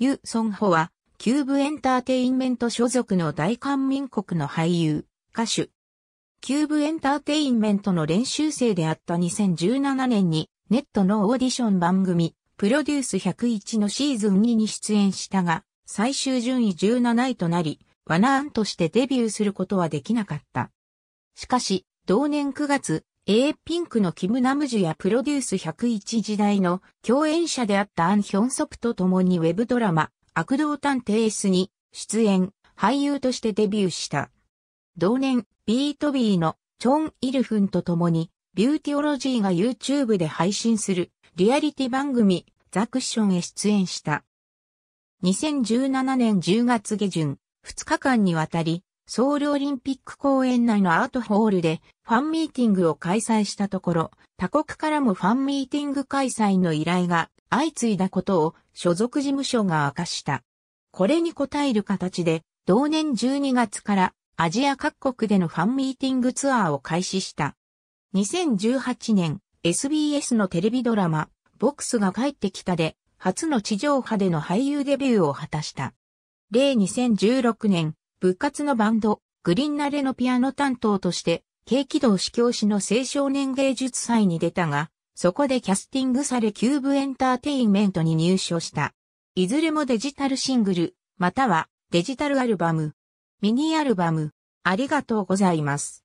ユ・ソンホは、キューブエンターテインメント所属の大韓民国の俳優、歌手。キューブエンターテインメントの練習生であった2017年に、ネットのオーディション番組、プロデュース101のシーズン2に出演したが、最終順位17位となり、ワナーンとしてデビューすることはできなかった。しかし、同年9月、A ピンクのキムナムジュやプロデュース101時代の共演者であったアン・ヒョンソプと共にウェブドラマ悪道探偵 S に出演、俳優としてデビューした。同年、ビートビーのチョン・イルフンと共に、ビューティオロジーが YouTube で配信するリアリティ番組ザクッションへ出演した。2017年10月下旬、2日間にわたりソウルオリンピック公園内のアートホールでファンミーティングを開催したところ、他国からもファンミーティング開催の依頼が相次いだことを所属事務所が明かした。これに応える形で、同年12月からアジア各国でのファンミーティングツアーを開始した。2018年、SBS のテレビドラマ、ボックスが帰ってきたで、初の地上波での俳優デビューを果たした。例2016年、部活のバンド、グリーンナレのピアノ担当として、軽軌道指教師の青少年芸術祭に出たが、そこでキャスティングされキューブエンターテインメントに入所した。いずれもデジタルシングル、またはデジタルアルバム、ミニアルバム、ありがとうございます。